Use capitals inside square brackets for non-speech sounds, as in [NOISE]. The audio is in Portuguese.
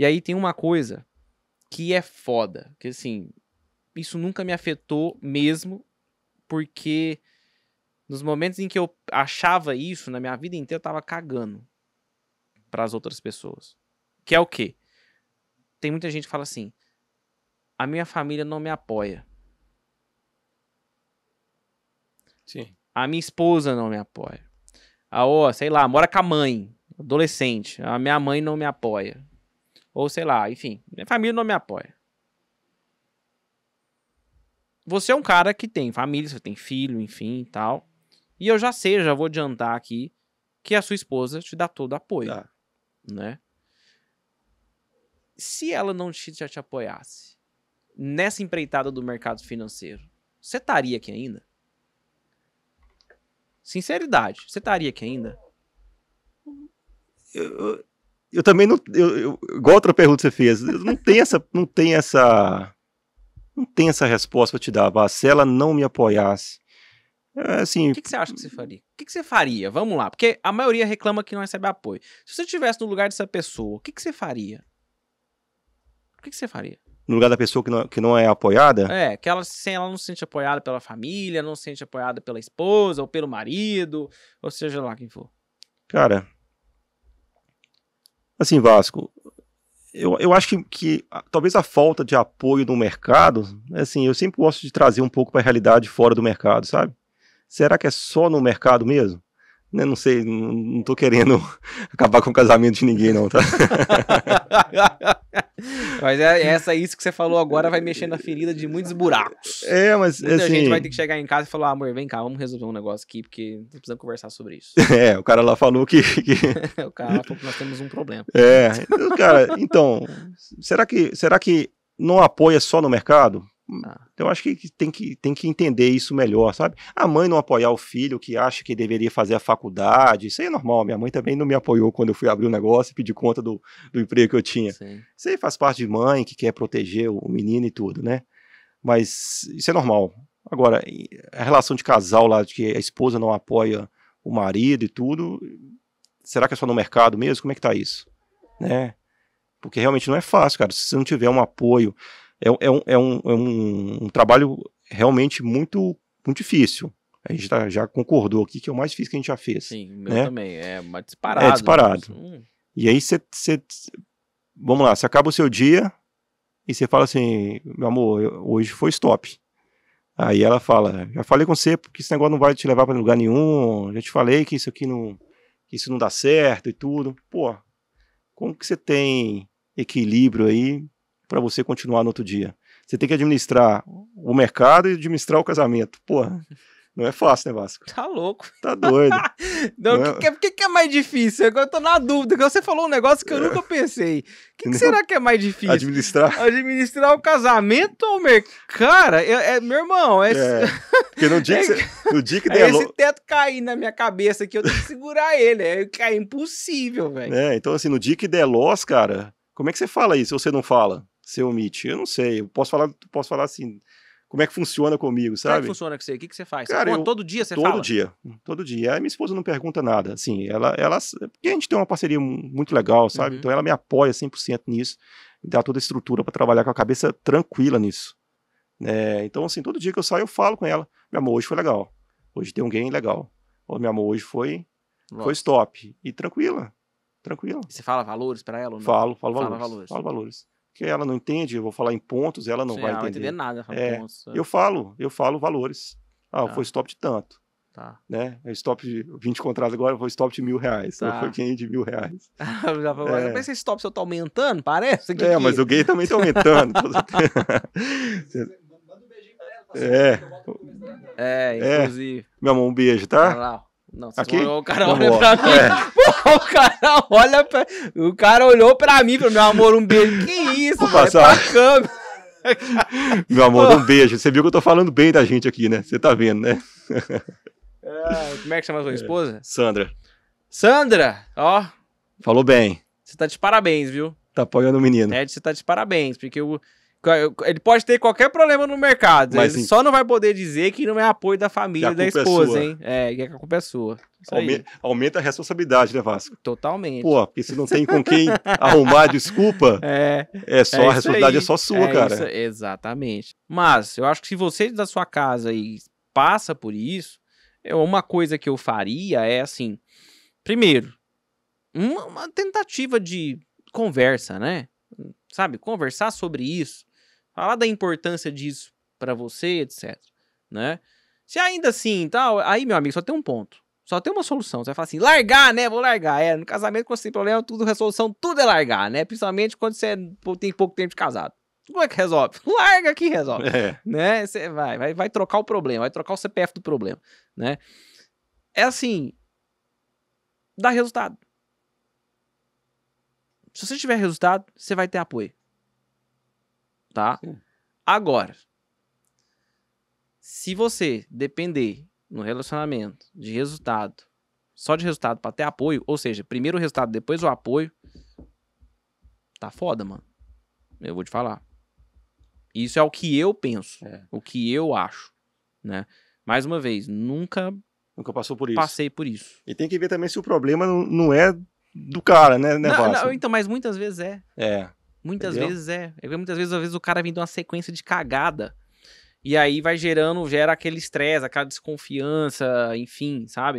E aí tem uma coisa que é foda, que assim, isso nunca me afetou mesmo, porque nos momentos em que eu achava isso, na minha vida inteira eu tava cagando para as outras pessoas. Que é o quê? Tem muita gente que fala assim: "A minha família não me apoia". Sim. A minha esposa não me apoia. A, ó, sei lá, mora com a mãe, adolescente. A minha mãe não me apoia. Ou sei lá, enfim, minha família não me apoia. Você é um cara que tem família, você tem filho, enfim e tal. E eu já sei, já vou adiantar aqui, que a sua esposa te dá todo apoio. Tá. Né? Se ela não te, já te apoiasse nessa empreitada do mercado financeiro, você estaria aqui ainda? Sinceridade, você estaria aqui ainda? Eu, eu, eu também não. Eu, eu, igual outra pergunta que você fez, eu não tem essa. Não tem essa. Não tem essa resposta para te dar. Vá, se ela não me apoiasse. É, assim, o que, que, você acha que você faria? O que, que, você faria? Vamos lá, porque a maioria reclama que não recebe apoio. Se você estivesse no lugar dessa pessoa, o que, que você faria? O que, você faria? No lugar da pessoa que não, que não é apoiada? É, que ela, sem, ela não se sente apoiada pela família, não se sente apoiada pela esposa ou pelo marido, ou seja lá quem for. Cara, Assim, Vasco, eu, eu acho que, que talvez a falta de apoio no mercado, né, assim, eu sempre gosto de trazer um pouco para a realidade fora do mercado, sabe? Será que é só no mercado mesmo? Né, não sei, não, não tô querendo [LAUGHS] acabar com o casamento de ninguém, não, tá? [LAUGHS] mas é, é, essa isso que você falou agora vai mexer na ferida de muitos buracos. É, mas Muita assim... gente vai ter que chegar em casa e falar, amor, vem cá, vamos resolver um negócio aqui, porque precisamos conversar sobre isso. [LAUGHS] É, o cara lá falou que... que... o cara lá falou que nós temos um problema. É, cara, então, será que, será que não apoia só no mercado? Ah. Então, eu acho que tem, que tem que entender isso melhor, sabe? A mãe não apoiar o filho que acha que deveria fazer a faculdade, isso aí é normal. Minha mãe também não me apoiou quando eu fui abrir o um negócio e pedir conta do, do emprego que eu tinha. Sim. Isso aí faz parte de mãe que quer proteger o menino e tudo, né? Mas isso é normal. Agora, a relação de casal lá, de que a esposa não apoia o marido e tudo, será que é só no mercado mesmo? Como é que tá isso? Né? Porque realmente não é fácil, cara. Se você não tiver um apoio é, é, um, é, um, é um, um trabalho realmente muito, muito difícil. A gente tá, já concordou aqui que é o mais difícil que a gente já fez. Sim, meu né? também. É mais disparado. É disparado. Hum. E aí você. Vamos lá, você acaba o seu dia e você fala assim: meu amor, hoje foi stop. Aí ela fala: já falei com você porque esse negócio não vai te levar para lugar nenhum. Já te falei que isso aqui não. Que isso não dá certo e tudo. Pô, como que você tem equilíbrio aí para você continuar no outro dia. Você tem que administrar o mercado e administrar o casamento. Porra, [LAUGHS] não é fácil, né, Vasco? Tá louco. Tá doido. [LAUGHS] não, o que, é... é que, que, é mais difícil? Agora eu tô na dúvida, que você falou um negócio que eu é. nunca pensei. O que, que será que é mais difícil? Administrar. Administrar o casamento ou o mercado? Cara, é, é, meu irmão, é... é porque no dia que, [LAUGHS] é você, no dia que é der... Esse teto cair na minha cabeça aqui, eu tenho que segurar ele. É, é impossível, velho. É, então assim, no dia que der loss, cara, como é que você fala isso se você não fala? seu omite? Eu não sei. Eu posso falar, posso falar assim, como é que funciona comigo, sabe? Como é que funciona com você? O que, que você faz? Cara, pô, eu, todo dia você todo fala? Todo dia, todo dia. Aí minha esposa não pergunta nada, assim, ela, ela, é porque a gente tem uma parceria muito legal, sabe? Uhum. Então ela me apoia 100% nisso, me dá toda a estrutura para trabalhar com a cabeça tranquila nisso. É, então, assim, todo dia que eu saio, eu falo com ela, meu amor, hoje foi legal, hoje tem um game legal, ou oh, meu amor, hoje foi, Nossa. foi stop, e tranquila, tranquila. E você fala valores para ela ou não? Falo, falo valores, fala valores. Falo valores que ela não entende, eu vou falar em pontos, ela não Sim, vai ela entender. entender nada. É, pontos, Eu falo, eu falo valores. Ah, tá. foi stop de tanto. Tá. Né? É stop de 20 contratos agora, foi stop de mil reais. Tá. Foi quem de mil reais. [LAUGHS] Já foi. é. Parece que esse stop seu tá aumentando, parece? Que é, que... mas o gay também tá aumentando. [LAUGHS] É. é. É, inclusive. É. Meu amor, um beijo, tá? Não, Aqui? o cara olha pra mim. É. [LAUGHS] O cara olha pra. O cara olhou pra mim, pro meu amor, um beijo. Que isso, cara? É câmera. [LAUGHS] Meu amor, um beijo. Você viu que eu tô falando bem da gente aqui, né? Você tá vendo, né? É, como é que chama a sua é. esposa? Sandra. Sandra, ó. Falou bem. Você tá de parabéns, viu? Tá apoiando o menino. Ed, você tá de parabéns, porque o. Eu ele pode ter qualquer problema no mercado. Mas, ele só não vai poder dizer que não é apoio da família, da é esposa, é hein? É, que a culpa é sua. Aumenta, aumenta, a responsabilidade, né, Vasco? Totalmente. Pô, porque se não tem com quem arrumar desculpa, [LAUGHS] é, é só é a responsabilidade é aí. é só sua, é cara. Isso, exatamente. Mas eu acho que se você da sua casa e passa por isso, é uma coisa que eu faria é assim: primeiro, uma, uma tentativa de conversa, né? Sabe, conversar sobre isso falar da importância disso para você, etc. Né? Se ainda assim tal, aí, meu amigo, só tem um ponto. Só tem uma solução. Você vai falar assim, largar, né? Vou largar. É, no casamento, quando você tem problema, tudo, resolução, tudo é largar, né? Principalmente quando você é tem pouco tempo de casado. Como é que resolve? [LAUGHS] Larga que resolve. É. Né? Você vai, vai, vai trocar o problema, vai trocar o CPF do problema, né? É assim, dá resultado. Se você tiver resultado, você vai ter apoio tá? Sim. Agora, se você depender no relacionamento de resultado, só de resultado para ter apoio, ou seja, primeiro o resultado, depois o apoio, tá foda, mano. Eu vou te falar. Isso é o que eu penso, é. o que eu acho, né? Mais uma vez, nunca nunca passou por isso. Passei por isso. E tem que ver também se o problema não, não é do cara, né? Não, é não, então, mas muitas vezes é. É. Muitas Entendeu? vezes é. é muitas vezes, às vezes, o cara vem de uma sequência de cagada. E aí vai gerando, gera aquele estresse, aquela desconfiança, enfim, sabe?